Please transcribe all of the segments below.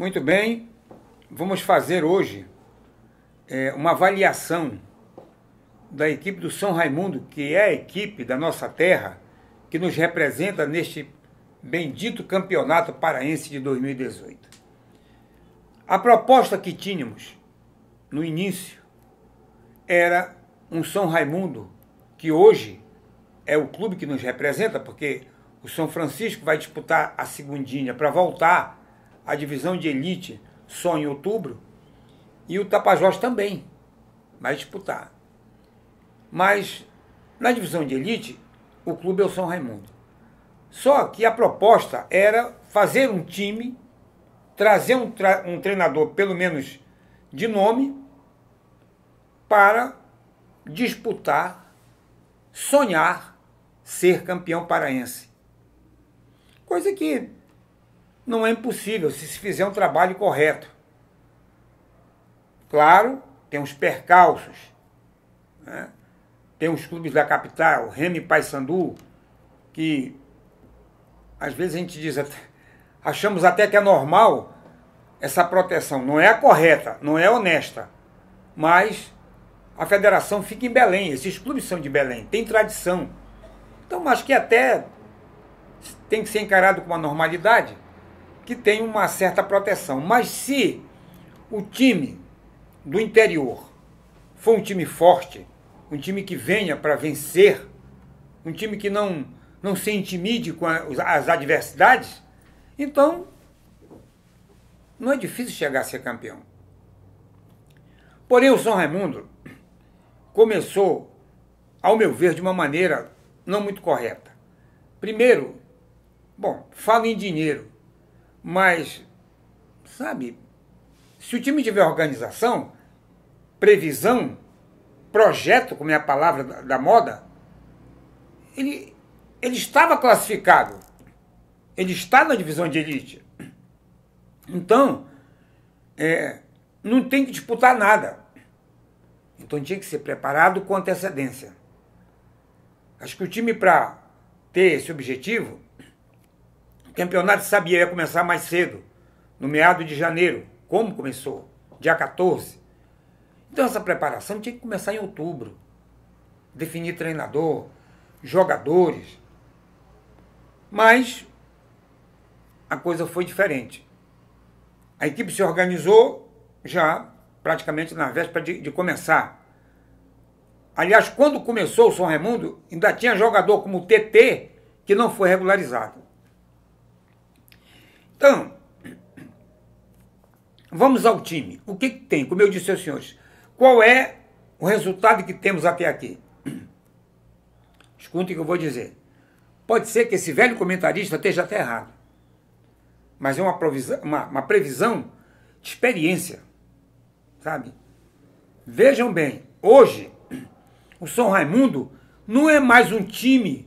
Muito bem, vamos fazer hoje é, uma avaliação da equipe do São Raimundo, que é a equipe da nossa terra, que nos representa neste bendito campeonato paraense de 2018. A proposta que tínhamos no início era um São Raimundo, que hoje é o clube que nos representa, porque o São Francisco vai disputar a segundinha para voltar a divisão de elite só em outubro, e o Tapajós também vai disputar. Mas na divisão de elite, o clube é o São Raimundo. Só que a proposta era fazer um time, trazer um, tra um treinador, pelo menos de nome, para disputar, sonhar ser campeão paraense. Coisa que não é impossível se se fizer um trabalho correto. Claro, tem uns percalços. Né? Tem uns clubes da capital, Remy Paysandu, que às vezes a gente diz, até, achamos até que é normal essa proteção. Não é a correta, não é honesta. Mas a federação fica em Belém, esses clubes são de Belém, tem tradição. Então acho que até tem que ser encarado com uma normalidade que tem uma certa proteção. Mas se o time do interior for um time forte, um time que venha para vencer, um time que não, não se intimide com as adversidades, então não é difícil chegar a ser campeão. Porém, o São Raimundo começou, ao meu ver, de uma maneira não muito correta. Primeiro, bom, falo em dinheiro. Mas, sabe, se o time tiver organização, previsão, projeto, como é a palavra da, da moda, ele, ele estava classificado. Ele está na divisão de elite. Então, é, não tem que disputar nada. Então tinha que ser preparado com antecedência. Acho que o time, para ter esse objetivo, o campeonato sabia ia começar mais cedo, no meado de janeiro, como começou, dia 14. Então essa preparação tinha que começar em outubro. Definir treinador, jogadores. Mas a coisa foi diferente. A equipe se organizou já praticamente na véspera de, de começar. Aliás, quando começou o São Raimundo, ainda tinha jogador como o TT que não foi regularizado. Então, vamos ao time. O que, que tem? Como eu disse aos senhores, qual é o resultado que temos até aqui? Escutem o que eu vou dizer. Pode ser que esse velho comentarista esteja até errado, mas é uma, uma, uma previsão de experiência, sabe? Vejam bem, hoje o São Raimundo não é mais um time,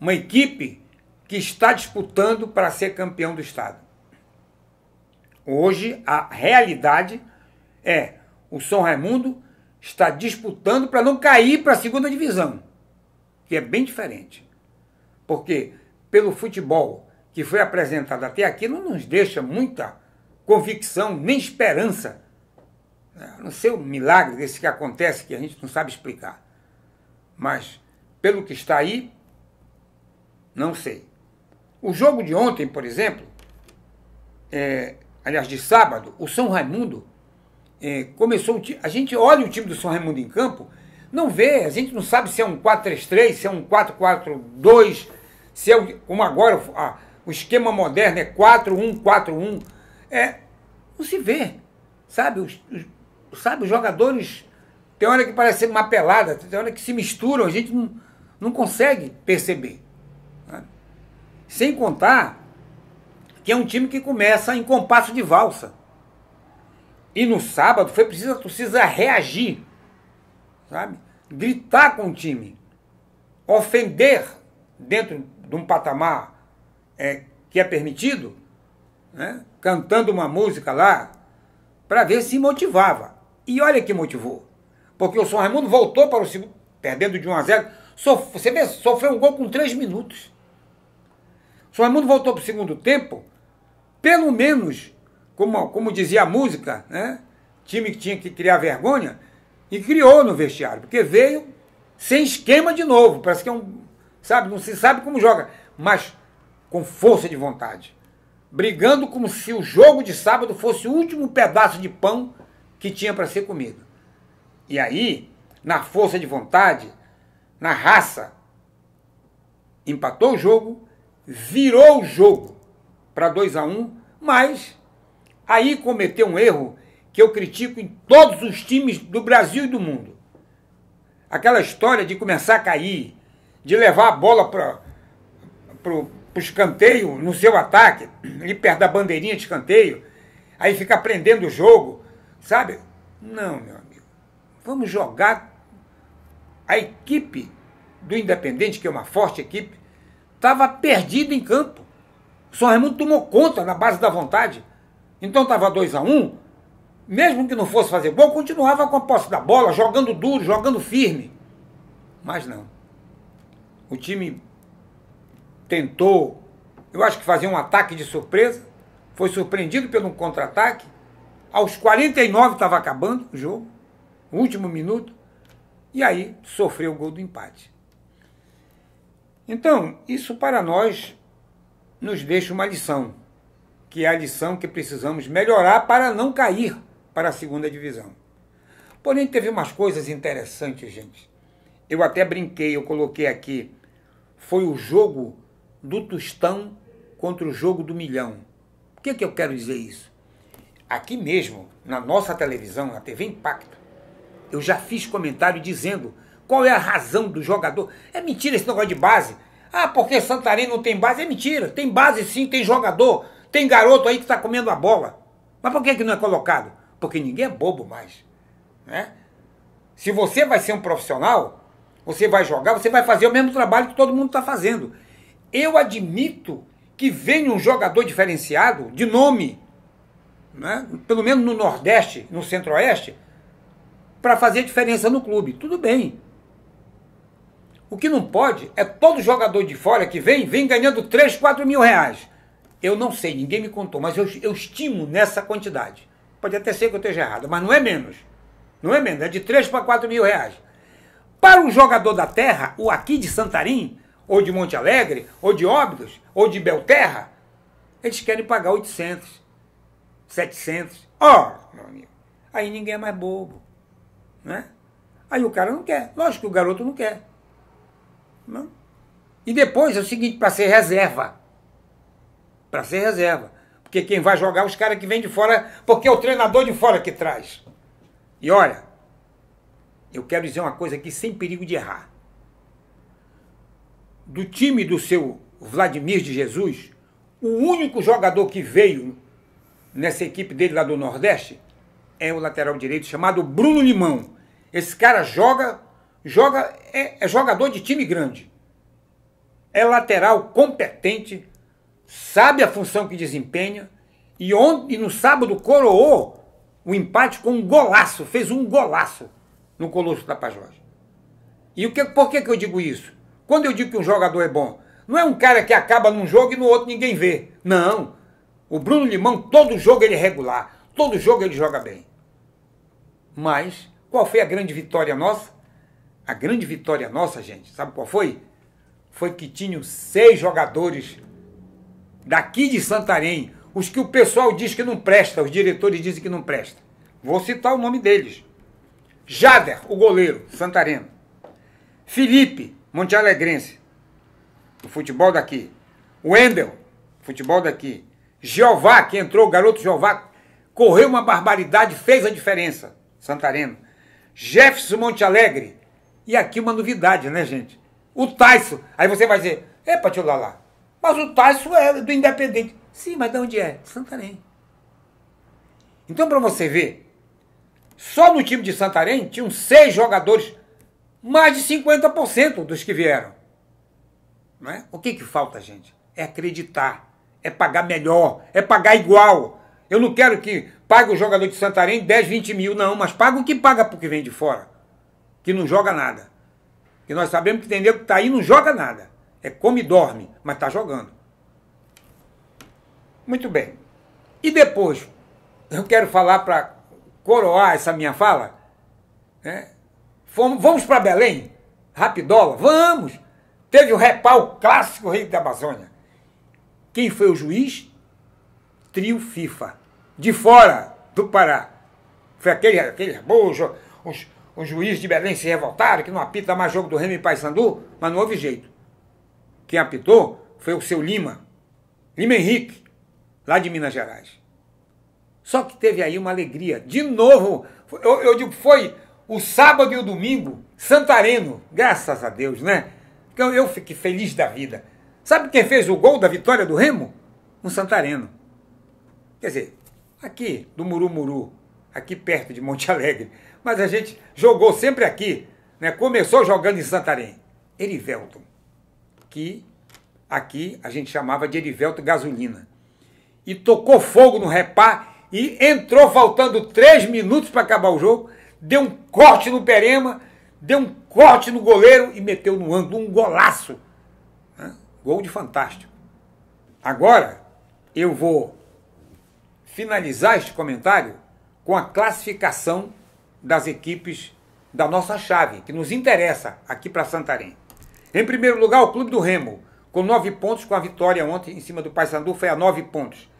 uma equipe que está disputando para ser campeão do estado. Hoje a realidade é o São Raimundo está disputando para não cair para a segunda divisão, que é bem diferente. Porque pelo futebol que foi apresentado até aqui não nos deixa muita convicção nem esperança. Não sei o milagre desse que acontece que a gente não sabe explicar. Mas pelo que está aí, não sei. O jogo de ontem, por exemplo, é, aliás, de sábado, o São Raimundo é, começou. A gente olha o time do São Raimundo em campo, não vê, a gente não sabe se é um 4-3-3, se é um 4-4-2, se é, como agora, a, o esquema moderno é 4-1-4-1. É, não se vê, sabe? Os, os, sabe, os jogadores, tem hora que parece ser uma pelada, tem hora que se misturam, a gente não, não consegue perceber. Sem contar que é um time que começa em compasso de valsa. E no sábado foi preciso a torcida reagir, sabe? Gritar com o time, ofender dentro de um patamar é, que é permitido, né? cantando uma música lá, para ver se motivava. E olha que motivou. Porque o São Raimundo voltou para o segundo, perdendo de 1 a 0. Sof você vê, sofreu um gol com 3 minutos. Se o Raimundo voltou para o segundo tempo, pelo menos, como, como dizia a música, né? time que tinha que criar vergonha, e criou no vestiário, porque veio sem esquema de novo. Parece que é um. Sabe, não se sabe como joga, mas com força de vontade. Brigando como se o jogo de sábado fosse o último pedaço de pão que tinha para ser comido. E aí, na força de vontade, na raça, empatou o jogo virou o jogo para 2 a 1 um, mas aí cometeu um erro que eu critico em todos os times do Brasil e do mundo. Aquela história de começar a cair, de levar a bola para o escanteio no seu ataque, ali perto da bandeirinha de escanteio, aí ficar prendendo o jogo, sabe? Não, meu amigo. Vamos jogar a equipe do Independente, que é uma forte equipe, estava perdido em campo. O São Raimundo tomou conta na base da vontade. Então estava 2 a 1 um, mesmo que não fosse fazer gol, continuava com a posse da bola, jogando duro, jogando firme. Mas não. O time tentou, eu acho que fazer um ataque de surpresa, foi surpreendido pelo contra-ataque. Aos 49 estava acabando o jogo, último minuto, e aí sofreu o gol do empate. Então, isso para nós nos deixa uma lição, que é a lição que precisamos melhorar para não cair para a segunda divisão. Porém, teve umas coisas interessantes, gente. Eu até brinquei, eu coloquei aqui. Foi o jogo do tostão contra o jogo do milhão. Por que, que eu quero dizer isso? Aqui mesmo, na nossa televisão, na TV Impacto, eu já fiz comentário dizendo qual é a razão do jogador? É mentira esse negócio de base. Ah, porque Santarém não tem base? É mentira. Tem base sim, tem jogador. Tem garoto aí que está comendo a bola. Mas por que, que não é colocado? Porque ninguém é bobo mais. Né? Se você vai ser um profissional, você vai jogar, você vai fazer o mesmo trabalho que todo mundo está fazendo. Eu admito que venha um jogador diferenciado, de nome, né? pelo menos no Nordeste, no Centro-Oeste, para fazer diferença no clube. Tudo bem. O que não pode é todo jogador de fora que vem, vem ganhando 3, 4 mil reais. Eu não sei, ninguém me contou, mas eu, eu estimo nessa quantidade. Pode até ser que eu esteja errado, mas não é menos. Não é menos, é de 3 para 4 mil reais. Para o jogador da terra, o aqui de Santarim, ou de Monte Alegre, ou de Óbidos, ou de Belterra, eles querem pagar 800, 700. Ó, oh, meu amigo, aí ninguém é mais bobo, né? Aí o cara não quer. Lógico que o garoto não quer. Não. Né? E depois é o seguinte, para ser reserva. Para ser reserva. Porque quem vai jogar é os caras que vêm de fora, porque é o treinador de fora que traz. E olha, eu quero dizer uma coisa aqui sem perigo de errar. Do time do seu Vladimir de Jesus, o único jogador que veio nessa equipe dele lá do Nordeste é o lateral direito chamado Bruno Limão. Esse cara joga joga, é, é jogador de time grande. É lateral competente, sabe a função que desempenha e, onde e no sábado coroou o empate com um golaço, fez um golaço no Colosso Tapajós. E o que, por que, que eu digo isso? Quando eu digo que um jogador é bom, não é um cara que acaba num jogo e no outro ninguém vê. Não. O Bruno Limão, todo jogo ele é regular, todo jogo ele joga bem. Mas, qual foi a grande vitória nossa? A grande vitória nossa, gente, sabe qual foi? Foi que tinham seis jogadores daqui de Santarém, os que o pessoal diz que não presta, os diretores dizem que não presta. Vou citar o nome deles. Jader, o goleiro, Santarém Felipe, Monte Alegrense, do futebol daqui. Wendel, futebol daqui. Jeová, que entrou, garoto Jeová, correu uma barbaridade, fez a diferença, Santarém Jefferson Monte Alegre, e aqui uma novidade, né, gente? O Tyson. Aí você vai dizer, epa, tio Lala, mas o Tyson é do Independente. Sim, mas de onde é? Santarém. Então, para você ver, só no time de Santarém tinham seis jogadores, mais de 50% dos que vieram. Não é? O que, que falta, gente? É acreditar, é pagar melhor, é pagar igual. Eu não quero que pague o jogador de Santarém 10, 20 mil, não, mas paga o que paga porque vem de fora que não joga nada. Que nós sabemos que tem nego que está aí e não joga nada. É come e dorme, mas está jogando. Muito bem. E depois, eu quero falar para coroar essa minha fala. Né? Fomos, vamos para Belém? Rapidola? Vamos! Teve o repau clássico rei da Amazônia. Quem foi o juiz? Trio FIFA. De fora do Pará. Foi aquele, aquele bojo, os, os juízes de Belém se revoltaram, que não apita mais jogo do Remo e Paysandu, mas não houve jeito. Quem apitou foi o seu Lima, Lima Henrique, lá de Minas Gerais. Só que teve aí uma alegria. De novo, eu, eu digo, foi o sábado e o domingo, Santareno, graças a Deus, né? Eu, eu fiquei feliz da vida. Sabe quem fez o gol da vitória do Remo? Um Santareno. Quer dizer, aqui do Murumuru, aqui perto de Monte Alegre, mas a gente jogou sempre aqui, né? Começou jogando em Santarém. Erivelton, que aqui a gente chamava de Erivelto Gasolina. E tocou fogo no repá e entrou faltando três minutos para acabar o jogo, deu um corte no Perema, deu um corte no goleiro e meteu no ângulo um golaço. Né? Gol de fantástico. Agora eu vou finalizar este comentário com a classificação das equipes da nossa chave, que nos interessa aqui para Santarém. Em primeiro lugar, o Clube do Remo, com nove pontos, com a vitória ontem em cima do Paysandu, foi a nove pontos.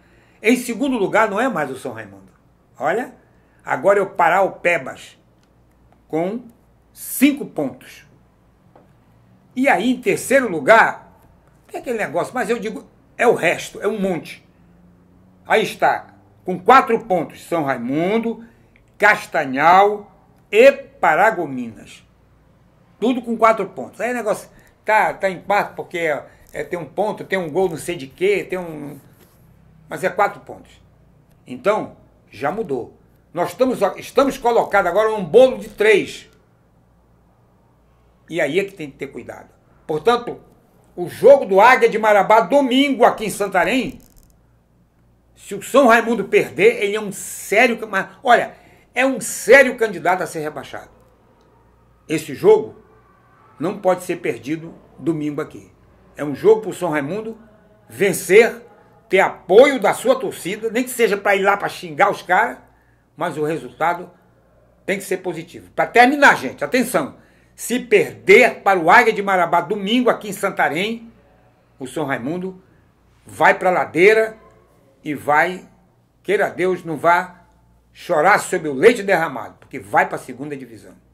Em segundo lugar, não é mais o São Raimundo. Olha, agora eu é Pará, o Pebas, com cinco pontos. E aí, em terceiro lugar, tem aquele negócio, mas eu digo, é o resto, é um monte. Aí está, com quatro pontos, São Raimundo, Castanhal e Paragominas. Tudo com quatro pontos. Aí o negócio tá, tá em quatro porque é, é, tem um ponto, tem um gol não sei de quê, tem um... Mas é quatro pontos. Então, já mudou. Nós estamos, estamos colocados agora num bolo de três. E aí é que tem que ter cuidado. Portanto, o jogo do Águia de Marabá, domingo aqui em Santarém, se o São Raimundo perder, ele é um sério. Olha, é um sério candidato a ser rebaixado. Esse jogo não pode ser perdido domingo aqui. É um jogo para o São Raimundo vencer, ter apoio da sua torcida, nem que seja para ir lá para xingar os caras, mas o resultado tem que ser positivo. Para terminar, gente, atenção. Se perder para o Águia de Marabá domingo aqui em Santarém, o São Raimundo vai para a ladeira e vai, queira Deus, não vá chorar sobre o leite derramado, porque vai para a segunda divisão.